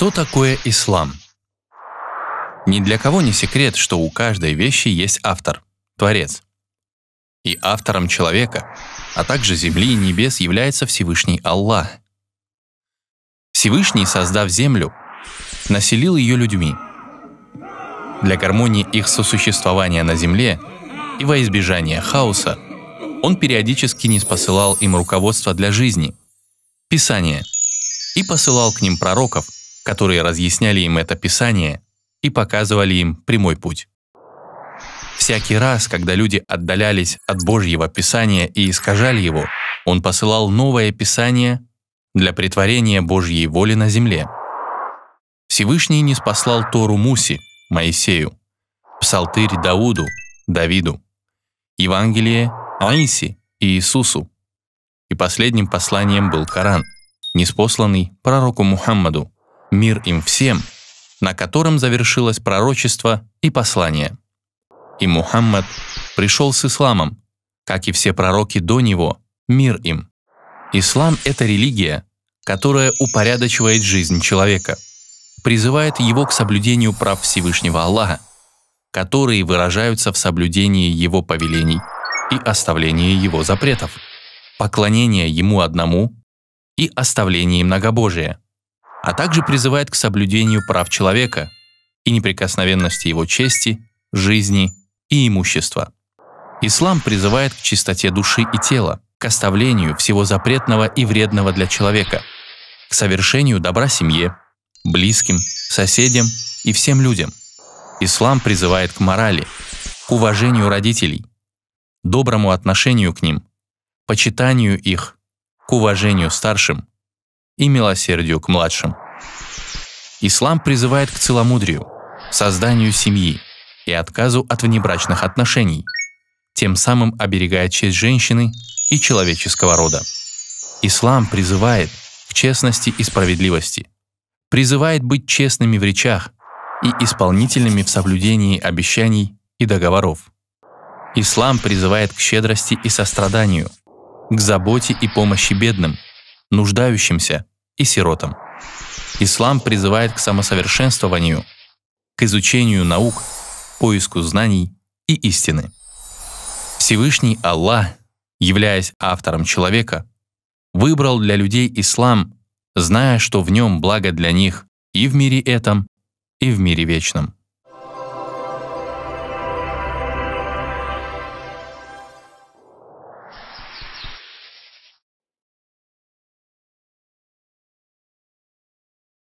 Что такое ислам? Ни для кого не секрет, что у каждой вещи есть автор – Творец. И автором человека, а также земли и небес является Всевышний Аллах. Всевышний, создав землю, населил ее людьми. Для гармонии их сосуществования на земле и во избежание хаоса он периодически не спосылал им руководство для жизни, Писание, и посылал к ним пророков – которые разъясняли им это Писание и показывали им прямой путь. Всякий раз, когда люди отдалялись от Божьего Писания и искажали его, Он посылал новое Писание для притворения Божьей воли на земле. Всевышний не спаслал Тору Муси, Моисею, Псалтырь Дауду, Давиду, Евангелие Аиси и Иисусу. И последним посланием был Коран, неспосланный пророку Мухаммаду, мир им всем, на котором завершилось пророчество и послание. И Мухаммад пришел с исламом, как и все пророки до него, мир им. Ислам – это религия, которая упорядочивает жизнь человека, призывает его к соблюдению прав Всевышнего Аллаха, которые выражаются в соблюдении его повелений и оставлении его запретов, поклонение ему одному и оставлении многобожия, а также призывает к соблюдению прав человека и неприкосновенности его чести, жизни и имущества. Ислам призывает к чистоте души и тела, к оставлению всего запретного и вредного для человека, к совершению добра семье, близким, соседям и всем людям. Ислам призывает к морали, к уважению родителей, доброму отношению к ним, почитанию их, к уважению старшим, и милосердию к младшим. Ислам призывает к целомудрию, созданию семьи и отказу от внебрачных отношений, тем самым оберегая честь женщины и человеческого рода. Ислам призывает к честности и справедливости, призывает быть честными в речах и исполнительными в соблюдении обещаний и договоров. Ислам призывает к щедрости и состраданию, к заботе и помощи бедным, нуждающимся и сиротам. Ислам призывает к самосовершенствованию, к изучению наук, поиску знаний и истины. Всевышний Аллах, являясь автором человека, выбрал для людей ислам, зная, что в нем благо для них и в мире этом, и в мире вечном.